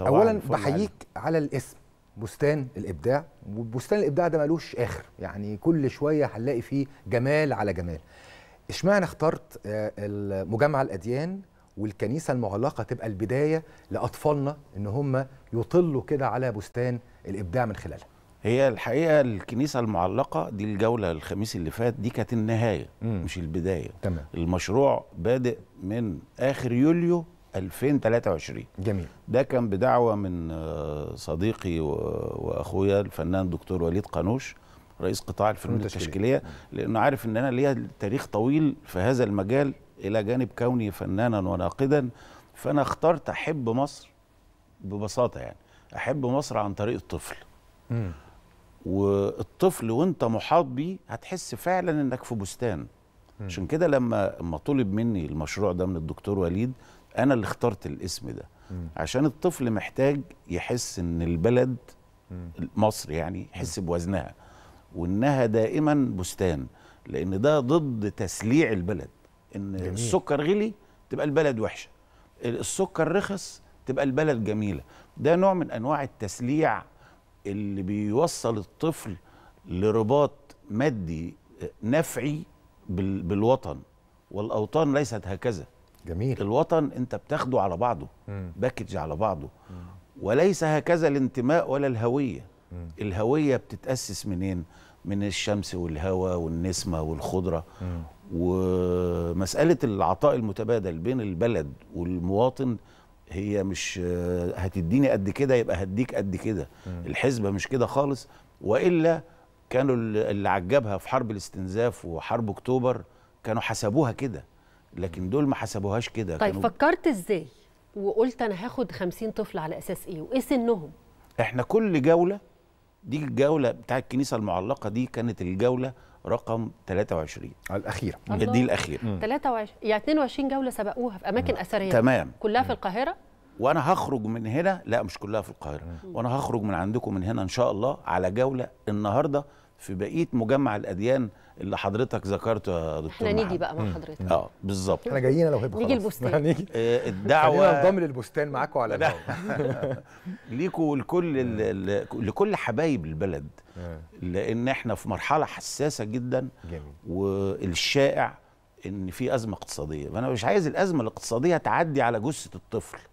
اولا يعني. بحييك على الاسم بستان الابداع وبستان الابداع ده ملوش اخر يعني كل شويه هنلاقي فيه جمال على جمال اشمعنى اخترت آه، مجمع الاديان والكنيسه المعلقه تبقى البدايه لاطفالنا ان هم يطلوا كده على بستان الابداع من خلالها هي الحقيقه الكنيسه المعلقه دي الجوله الخميس اللي فات دي كانت النهايه مم. مش البدايه تمام. المشروع بادئ من اخر يوليو 2023 جميل ده كان بدعوه من آه، صديقي واخويا الفنان دكتور وليد قانوش رئيس قطاع الفنون التشكيليه لانه عارف ان انا ليا تاريخ طويل في هذا المجال الى جانب كوني فنانا وناقدا فانا اخترت احب مصر ببساطه يعني احب مصر عن طريق الطفل م. والطفل وانت محاط بيه هتحس فعلا انك في بستان عشان كده لما لما طلب مني المشروع ده من الدكتور وليد انا اللي اخترت الاسم ده عشان الطفل محتاج يحس ان البلد مصر يعني يحس بوزنها وانها دائما بستان لان ده ضد تسليع البلد ان جميل. السكر غلي تبقى البلد وحشه السكر رخص تبقى البلد جميله ده نوع من انواع التسليع اللي بيوصل الطفل لرباط مادي آه، نفعي بالوطن والاوطان ليست هكذا جميل الوطن انت بتاخده على بعضه باكج على بعضه مم. وليس هكذا الانتماء ولا الهويه مم. الهويه بتتاسس منين من الشمس والهواء والنسمه والخضره مم. ومساله العطاء المتبادل بين البلد والمواطن هي مش هتديني قد كده يبقى هديك قد كده الحسبه مش كده خالص والا كانوا اللي عجبها في حرب الاستنزاف وحرب اكتوبر كانوا حسبوها كده لكن دول ما حسبوهاش كده طيب كانوا... فكرت ازاي وقلت انا هاخد 50 طفل على اساس ايه وايه سنهم احنا كل جوله دي الجوله بتاع الكنيسه المعلقه دي كانت الجوله رقم 23 الاخيره الله. دي الاخيره 23 يعني 22 جوله سبقوها في اماكن مم. اثريه تمام كلها مم. في القاهره وانا هخرج من هنا لا مش كلها في القاهره مم. وانا هخرج من عندكم من هنا ان شاء الله على جوله النهارده في بقيه مجمع الاديان اللي حضرتك ذكرته يا دكتور احنا نيجي بقى مع حضرتك اه بالظبط احنا جايين لو هيبقى نيجي البستان نيجي آه، الدعوه خلينا ننضم للبستان معاكم على الهواء ليكوا لكل لكل حبايب البلد لان احنا في مرحله حساسه جدا والشائع ان في ازمه اقتصاديه فانا مش عايز الازمه الاقتصاديه تعدي على جثه الطفل